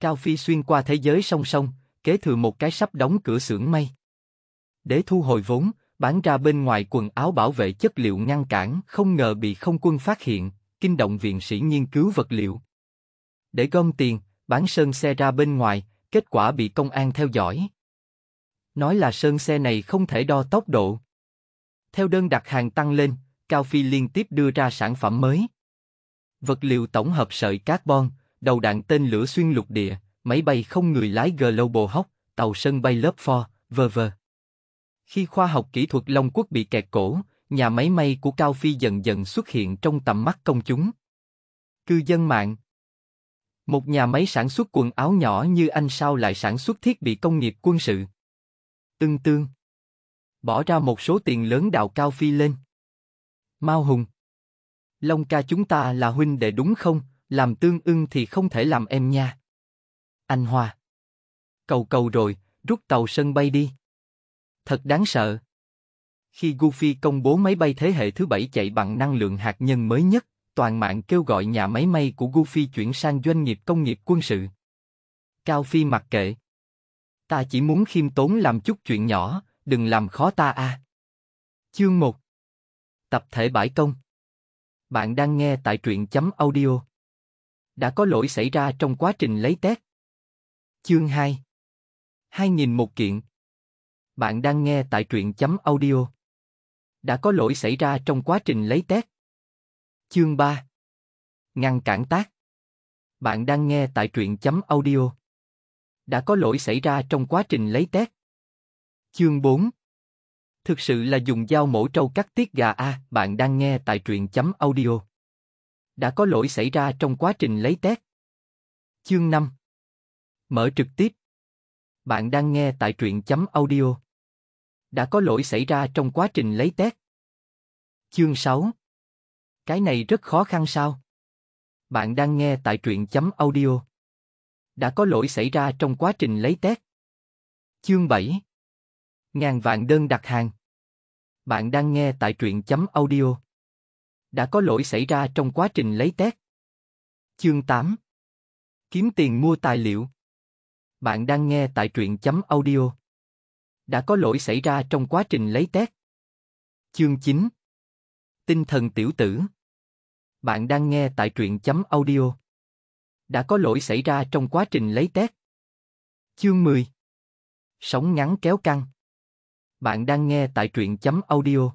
Cao Phi xuyên qua thế giới song song, kế thừa một cái sắp đóng cửa xưởng may. Để thu hồi vốn, bán ra bên ngoài quần áo bảo vệ chất liệu ngăn cản, không ngờ bị không quân phát hiện, kinh động viện sĩ nghiên cứu vật liệu. Để gom tiền, bán sơn xe ra bên ngoài, kết quả bị công an theo dõi. Nói là sơn xe này không thể đo tốc độ. Theo đơn đặt hàng tăng lên, Cao Phi liên tiếp đưa ra sản phẩm mới. Vật liệu tổng hợp sợi carbon, đầu đạn tên lửa xuyên lục địa, máy bay không người lái Global Hawk, tàu sân bay lớp 4, v.v. Khi khoa học kỹ thuật Long Quốc bị kẹt cổ, nhà máy may của Cao Phi dần dần xuất hiện trong tầm mắt công chúng. Cư dân mạng Một nhà máy sản xuất quần áo nhỏ như anh sao lại sản xuất thiết bị công nghiệp quân sự? Tương tương Bỏ ra một số tiền lớn đào Cao Phi lên. Mao Hùng Long ca chúng ta là huynh đệ đúng không? làm tương ưng thì không thể làm em nha. Anh Hoa. Cầu cầu rồi, rút tàu sân bay đi. Thật đáng sợ. Khi Goofy công bố máy bay thế hệ thứ bảy chạy bằng năng lượng hạt nhân mới nhất, toàn mạng kêu gọi nhà máy may của Goofy chuyển sang doanh nghiệp công nghiệp quân sự. Cao Phi mặc kệ. Ta chỉ muốn khiêm tốn làm chút chuyện nhỏ, đừng làm khó ta a. À. Chương 1 Tập thể bãi công Bạn đang nghe tại truyện chấm audio đã có lỗi xảy ra trong quá trình lấy test. Chương 2 một kiện Bạn đang nghe tại truyện chấm audio. Đã có lỗi xảy ra trong quá trình lấy test. Chương 3 Ngăn cản tác Bạn đang nghe tại truyện chấm audio. Đã có lỗi xảy ra trong quá trình lấy test. Chương 4 Thực sự là dùng dao mổ trâu cắt tiết gà a, bạn đang nghe tại truyện chấm audio đã có lỗi xảy ra trong quá trình lấy test. Chương 5 Mở trực tiếp Bạn đang nghe tại truyện chấm audio. Đã có lỗi xảy ra trong quá trình lấy test. Chương 6 Cái này rất khó khăn sao? Bạn đang nghe tại truyện chấm audio. Đã có lỗi xảy ra trong quá trình lấy test. Chương 7 Ngàn vạn đơn đặt hàng. Bạn đang nghe tại truyện chấm audio đã có lỗi xảy ra trong quá trình lấy test. Chương 8 Kiếm tiền mua tài liệu Bạn đang nghe tại truyện chấm audio. Đã có lỗi xảy ra trong quá trình lấy test. Chương 9 Tinh thần tiểu tử Bạn đang nghe tại truyện chấm audio. Đã có lỗi xảy ra trong quá trình lấy test. Chương 10 Sống ngắn kéo căng Bạn đang nghe tại truyện chấm audio